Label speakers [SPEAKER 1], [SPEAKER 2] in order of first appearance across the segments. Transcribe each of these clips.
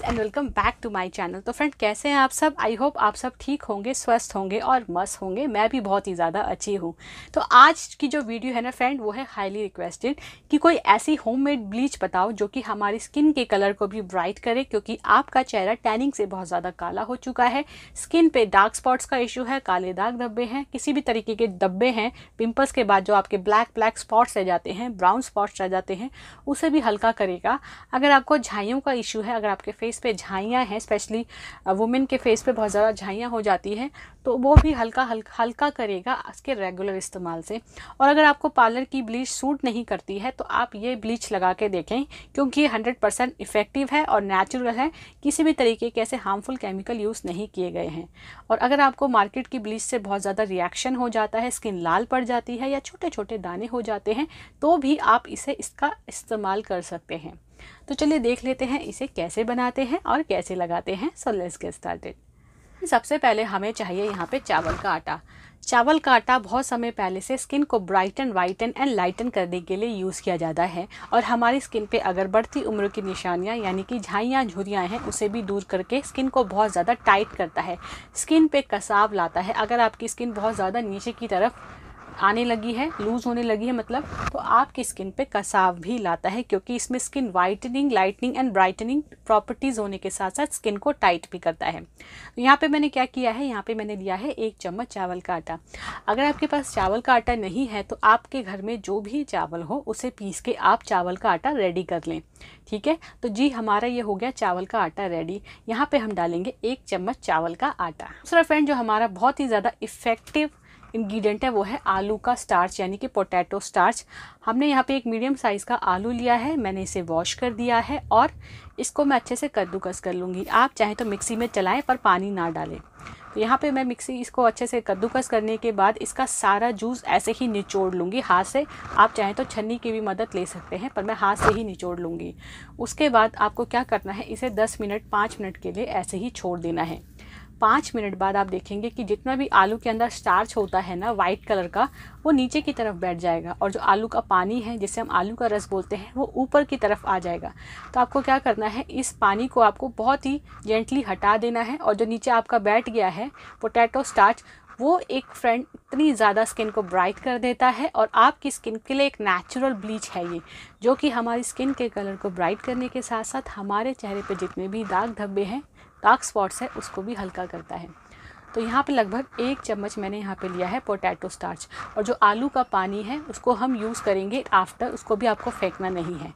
[SPEAKER 1] guys and welcome back to my channel तो friend कैसे हैं आप सब आई होप आप सब ठीक होंगे स्वस्थ होंगे और मस्त होंगे मैं भी बहुत ही ज़्यादा अच्छी हूँ तो आज की जो वीडियो है ना फ्रेंड वो है हाईली रिक्वेस्टेड कि कोई ऐसी होममेड ब्लीच बताओ जो कि हमारी स्किन के कलर को भी ब्राइट करे क्योंकि आपका चेहरा टैनिंग से बहुत ज़्यादा काला हो चुका है स्किन पर डार्क स्पॉट्स का इशू है काले दाग धब्बे हैं किसी भी तरीके के धब्बे हैं पिम्पल्स के बाद जो आपके ब्लैक ब्लैक स्पॉट्स रह जाते हैं ब्राउन स्पॉट्स रह जाते हैं उसे भी हल्का करेगा अगर आपको झाइयों का इशू है अगर आपके फेस फेस पे झाइयाँ हैं स्पेशली वुमेन के फेस पे बहुत ज़्यादा झाइयाँ हो जाती हैं तो वो भी हल्का हल्का हल्का करेगा इसके रेगुलर इस्तेमाल से और अगर आपको पार्लर की ब्लीच सूट नहीं करती है तो आप ये ब्लीच लगा के देखें क्योंकि हंड्रेड परसेंट इफ़ेक्टिव है और नेचुरल है किसी भी तरीके के ऐसे हार्मफुल केमिकल यूज़ नहीं किए गए हैं और अगर आपको मार्केट की ब्लीच से बहुत ज़्यादा रिएक्शन हो जाता है स्किन लाल पड़ जाती है या छोटे छोटे दाने हो जाते हैं तो भी आप इसे इसका इस्तेमाल कर सकते हैं तो चलिए देख लेते हैं इसे कैसे बनाते हैं और कैसे लगाते हैं सो लेट्स गेट स्टार्टेड सबसे पहले हमें चाहिए यहाँ पे चावल का आटा चावल का आटा बहुत समय पहले से स्किन को ब्राइटन वाइटन एंड लाइटन करने के लिए यूज़ किया जाता है और हमारी स्किन पे अगर बढ़ती उम्र की निशानियाँ यानी कि झाइयाँ झुरियाँ हैं उसे भी दूर करके स्किन को बहुत ज़्यादा टाइट करता है स्किन पे कसाव लाता है अगर आपकी स्किन बहुत ज़्यादा नीचे की तरफ आने लगी है लूज़ होने लगी है मतलब तो आपकी स्किन पे कसाव भी लाता है क्योंकि इसमें skin whitening lightening and brightening properties होने के साथ साथ स्किन को टाइट भी करता है तो यहाँ पे मैंने क्या किया है यहाँ पे मैंने लिया है एक चम्मच चावल का आटा अगर आपके पास चावल का आटा नहीं है तो आपके घर में जो भी चावल हो उसे पीस के आप चावल का आटा रेडी कर लें ठीक है तो जी हमारा ये हो गया चावल का आटा रेडी यहाँ पे हम डालेंगे एक चम्मच चावल का आटा दूसरा फ्रेंड जो हमारा बहुत ही ज़्यादा इफ़ेक्टिव इंग्रेडिएंट है वो है आलू का स्टार्च यानी कि पोटैटो स्टार्च हमने यहाँ पे एक मीडियम साइज़ का आलू लिया है मैंने इसे वॉश कर दिया है और इसको मैं अच्छे से कद्दूकस कर लूँगी आप चाहें तो मिक्सी में चलाएं पर पानी ना डालें तो यहाँ पे मैं मिक्सी इसको अच्छे से कद्दूकस करने के बाद इसका सारा जूस ऐसे ही निचोड़ लूँगी हाथ से आप चाहें तो छन्नी की भी मदद ले सकते हैं पर मैं हाथ से ही निचोड़ लूँगी उसके बाद आपको क्या करना है इसे दस मिनट पाँच मिनट के लिए ऐसे ही छोड़ देना है पाँच मिनट बाद आप देखेंगे कि जितना भी आलू के अंदर स्टार्च होता है ना वाइट कलर का वो नीचे की तरफ बैठ जाएगा और जो आलू का पानी है जिसे हम आलू का रस बोलते हैं वो ऊपर की तरफ आ जाएगा तो आपको क्या करना है इस पानी को आपको बहुत ही जेंटली हटा देना है और जो नीचे आपका बैठ गया है पोटैटो स्टार्च वो एक फ्रेंड इतनी ज़्यादा स्किन को ब्राइट कर देता है और आपकी स्किन के लिए एक नेचुरल ब्लीच है ये जो कि हमारी स्किन के कलर को ब्राइट करने के साथ साथ हमारे चेहरे पे जितने भी दाग धब्बे हैं डार्क स्पॉट्स है उसको भी हल्का करता है तो यहाँ पे लगभग एक चम्मच मैंने यहाँ पे लिया है पोटैटो स्टार्च और जो आलू का पानी है उसको हम यूज़ करेंगे आफ्टर उसको भी आपको फेंकना नहीं है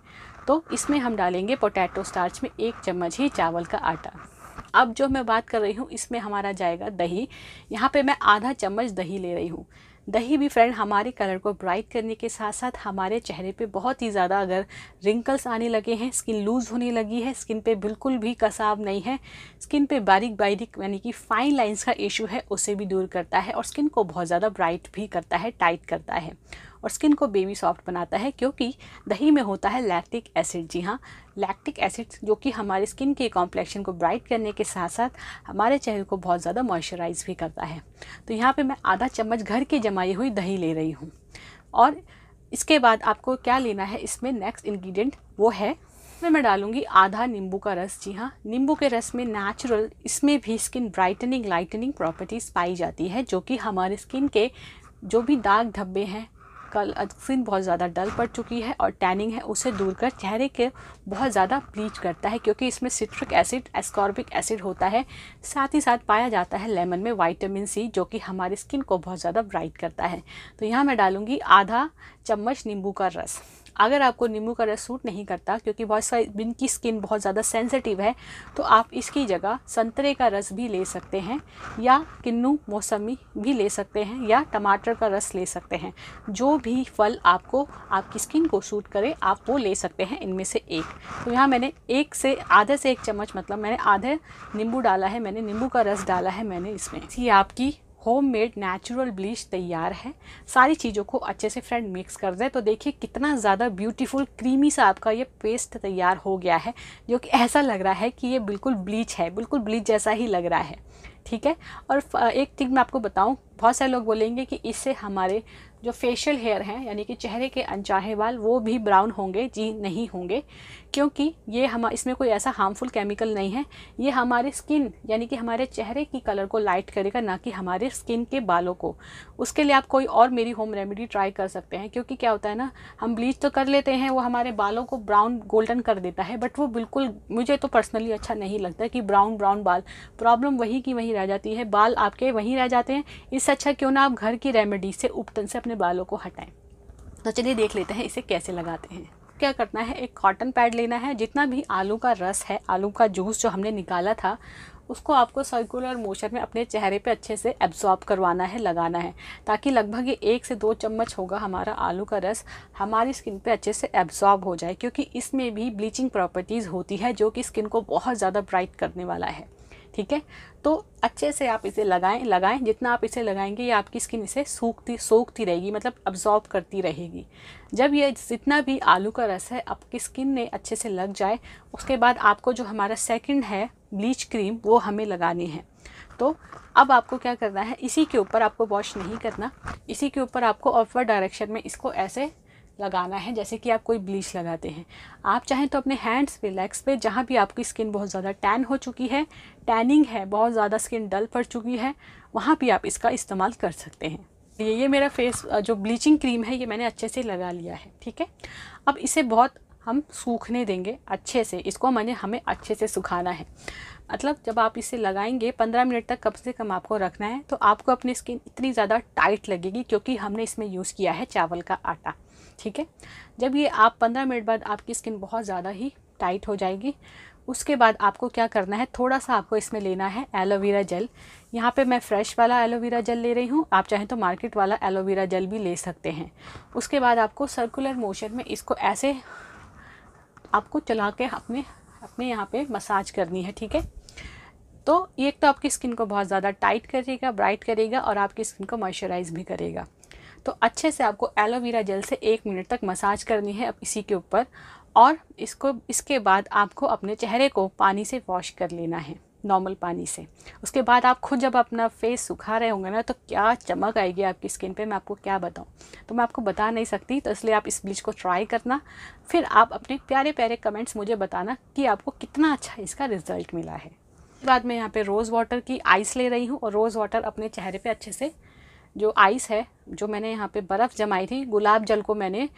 [SPEAKER 1] तो इसमें हम डालेंगे पोटैटो स्टार्च में एक चम्मच ही चावल का आटा अब जो मैं बात कर रही हूँ इसमें हमारा जाएगा दही यहाँ पे मैं आधा चम्मच दही ले रही हूँ दही भी फ्रेंड हमारे कलर को ब्राइट करने के साथ साथ हमारे चेहरे पे बहुत ही ज़्यादा अगर रिंकल्स आने लगे हैं स्किन लूज़ होने लगी है स्किन पे बिल्कुल भी कसाव नहीं है स्किन पे बारीक बारीक यानी कि फाइन लाइंस का इशू है उसे भी दूर करता है और स्किन को बहुत ज़्यादा ब्राइट भी करता है टाइट करता है और स्किन को बेबी सॉफ्ट बनाता है क्योंकि दही में होता है लैक्टिक एसिड जी हाँ लैक्टिक एसिड जो कि हमारे स्किन के कॉम्प्लेक्शन को ब्राइट करने के साथ साथ हमारे चेहरे को बहुत ज़्यादा मॉइस्चराइज भी करता है तो यहाँ पर मैं आधा चम्मच घर की जमाई हुई दही ले रही हूँ और इसके बाद आपको क्या लेना है इसमें नेक्स्ट इन्ग्रीडियंट वो है इसमें मैं डालूंगी आधा नींबू का रस जी हाँ नींबू के रस में नेचुरल इसमें भी स्किन ब्राइटनिंग लाइटनिंग प्रॉपर्टीज़ पाई जाती है जो कि हमारे स्किन के जो भी दाग धब्बे हैं कल स्किन बहुत ज़्यादा डल पड़ चुकी है और टैनिंग है उसे दूर कर चेहरे के बहुत ज़्यादा ब्लीच करता है क्योंकि इसमें सिट्रिक एसिड एस्कॉर्बिक एसिड होता है साथ ही साथ पाया जाता है लेमन में वाइटामिन सी जो कि हमारी स्किन को बहुत ज़्यादा ब्राइट करता है तो यहाँ मैं डालूँगी आधा चम्मच नींबू का रस अगर आपको नींबू का रस सूट नहीं करता क्योंकि बहुत सारी की स्किन बहुत ज़्यादा सेंसिटिव है तो आप इसकी जगह संतरे का रस भी ले सकते हैं या किन्नू मौसमी भी ले सकते हैं या टमाटर का रस ले सकते हैं जो भी फल आपको आपकी स्किन को सूट करे आप वो ले सकते हैं इनमें से एक तो यहाँ मैंने एक से आधे से एक चम्मच मतलब मैंने आधे नींबू डाला है मैंने नींबू का रस डाला है मैंने इसमें ये आपकी होम मेड नेचुरल ब्लीच तैयार है सारी चीज़ों को अच्छे से फ्रेंड मिक्स कर दें तो देखिए कितना ज़्यादा ब्यूटीफुल क्रीमी सा आपका ये पेस्ट तैयार हो गया है जो कि ऐसा लग रहा है कि ये बिल्कुल ब्लीच है बिल्कुल ब्लीच जैसा ही लग रहा है ठीक है और एक चीज़ मैं आपको बताऊं बहुत सारे लोग बोलेंगे कि इससे हमारे जो फेशियल हेयर हैं यानी कि चेहरे के अनचाहे बाल वो भी ब्राउन होंगे जी नहीं होंगे क्योंकि ये हम इसमें कोई ऐसा हार्मफुल केमिकल नहीं है ये हमारे स्किन यानी कि हमारे चेहरे की कलर को लाइट करेगा ना कि हमारे स्किन के बालों को उसके लिए आप कोई और मेरी होम रेमेडी ट्राई कर सकते हैं क्योंकि क्या होता है ना हम ब्लीच तो कर लेते हैं वो हमारे बालों को ब्राउन गोल्डन कर देता है बट वो बिल्कुल मुझे तो पर्सनली अच्छा नहीं लगता कि ब्राउन ब्राउन बाल प्रॉब्लम वही की वहीं रह जाती है बाल आपके वहीं रह जाते हैं इससे अच्छा क्यों ना आप घर की रेमेडी से उपटन से अपने अपने बालों को हटाएं तो चलिए देख लेते हैं इसे कैसे लगाते हैं क्या करना है एक कॉटन पैड लेना है जितना भी आलू का रस है आलू का जूस जो हमने निकाला था उसको आपको सर्कुलर मोशन में अपने चेहरे पे अच्छे से एब्जॉर्ब करवाना है लगाना है ताकि लगभग ये एक से दो चम्मच होगा हमारा आलू का रस हमारी स्किन पे अच्छे से एब्जॉर्ब हो जाए क्योंकि इसमें भी ब्लीचिंग प्रॉपर्टीज़ होती है जो कि स्किन को बहुत ज़्यादा ब्राइट करने वाला है ठीक है तो अच्छे से आप इसे लगाएं लगाएं जितना आप इसे लगाएंगे ये आपकी स्किन इसे सूखती सूखती रहेगी मतलब अब्जॉर्ब करती रहेगी जब ये जितना भी आलू का रस है आपकी स्किन में अच्छे से लग जाए उसके बाद आपको जो हमारा सेकंड है ब्लीच क्रीम वो हमें लगानी है तो अब आपको क्या करना है इसी के ऊपर आपको वॉश नहीं करना इसी के ऊपर आपको ऑफवर्ड डायरेक्शन में इसको ऐसे लगाना है जैसे कि आप कोई ब्लीच लगाते हैं आप चाहें तो अपने हैंड्स पे लेग्स पे जहाँ भी आपकी स्किन बहुत ज़्यादा टैन हो चुकी है टैनिंग है बहुत ज़्यादा स्किन डल पड़ चुकी है वहाँ भी आप इसका इस्तेमाल कर सकते हैं ये ये मेरा फेस जो ब्लीचिंग क्रीम है ये मैंने अच्छे से लगा लिया है ठीक है अब इसे बहुत हम सूखने देंगे अच्छे से इसको मैंने हमें अच्छे से सुखाना है मतलब जब आप इसे लगाएंगे पंद्रह मिनट तक कम से कम आपको रखना है तो आपको अपनी स्किन इतनी ज़्यादा टाइट लगेगी क्योंकि हमने इसमें यूज़ किया है चावल का आटा ठीक है जब ये आप पंद्रह मिनट बाद आपकी स्किन बहुत ज़्यादा ही टाइट हो जाएगी उसके बाद आपको क्या करना है थोड़ा सा आपको इसमें लेना है एलोवेरा जेल यहाँ पे मैं फ्रेश वाला एलोवेरा जेल ले रही हूँ आप चाहें तो मार्केट वाला एलोवेरा जेल भी ले सकते हैं उसके बाद आपको सर्कुलर मोशन में इसको ऐसे आपको चला के अपने अपने यहाँ पे मसाज करनी है ठीक है तो ये एक तो आपकी स्किन को बहुत ज़्यादा टाइट करेगा ब्राइट करेगा और आपकी स्किन को मॉइस्चराइज भी करेगा तो अच्छे से आपको एलोवेरा जेल से एक मिनट तक मसाज करनी है अब इसी के ऊपर और इसको इसके बाद आपको अपने चेहरे को पानी से वॉश कर लेना है नॉर्मल पानी से उसके बाद आप खुद जब अपना फेस सुखा रहे होंगे ना तो क्या चमक आएगी आपकी स्किन पे मैं आपको क्या बताऊँ तो मैं आपको बता नहीं सकती तो इसलिए आप इस ब्लीच को ट्राई करना फिर आप अपने प्यारे प्यारे कमेंट्स मुझे बताना कि आपको कितना अच्छा इसका रिज़ल्ट मिला है उसके बाद मैं यहाँ पर रोज़ वाटर की आइस ले रही हूँ और रोज़ वाटर अपने चेहरे पर अच्छे से जो आइस है जो मैंने यहाँ पे बर्फ़ जमाई थी गुलाब जल को मैंने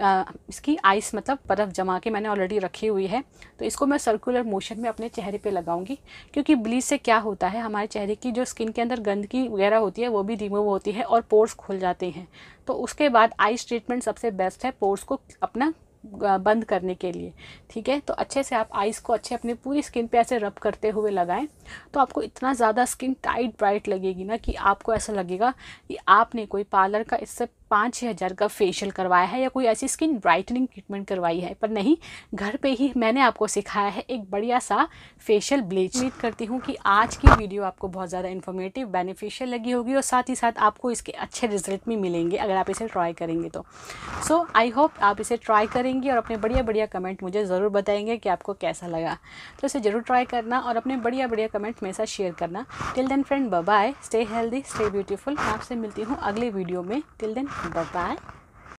[SPEAKER 1] इसकी आइस मतलब बर्फ़ जमा के मैंने ऑलरेडी रखी हुई है तो इसको मैं सर्कुलर मोशन में अपने चेहरे पे लगाऊंगी क्योंकि ब्लीच से क्या होता है हमारे चेहरे की जो स्किन के अंदर गंदगी वगैरह होती है वो भी रिमूव होती है और पोर्स खुल जाते हैं तो उसके बाद आइस ट्रीटमेंट सबसे बेस्ट है पोर्स को अपना बंद करने के लिए ठीक है तो अच्छे से आप आइस को अच्छे अपने पूरी स्किन पे ऐसे रब करते हुए लगाएं तो आपको इतना ज़्यादा स्किन टाइट ब्राइट लगेगी ना कि आपको ऐसा लगेगा कि आपने कोई पार्लर का इससे पाँच छः हज़ार का फेशियल करवाया है या कोई ऐसी स्किन ब्राइटनिंग ट्रीटमेंट करवाई है पर नहीं घर पे ही मैंने आपको सिखाया है एक बढ़िया सा फेशियल ब्लीच उम्मीद करती हूँ कि आज की वीडियो आपको बहुत ज़्यादा इन्फॉर्मेटिव बेनिफिशियल लगी होगी और साथ ही साथ आपको इसके अच्छे रिजल्ट भी मिलेंगे अगर आप इसे ट्राई करेंगे तो सो आई होप आप इसे ट्राई करेंगे और अपने बढ़िया बढ़िया कमेंट मुझे ज़रूर बताएंगे कि आपको कैसा लगा तो इसे ज़रूर ट्राई करना और अपने बढ़िया बढ़िया कमेंट मेरे साथ शेयर करना till then friend bye stay healthy stay beautiful मैं आपसे मिलती हूँ अगले वीडियो में टिल देन 拜拜。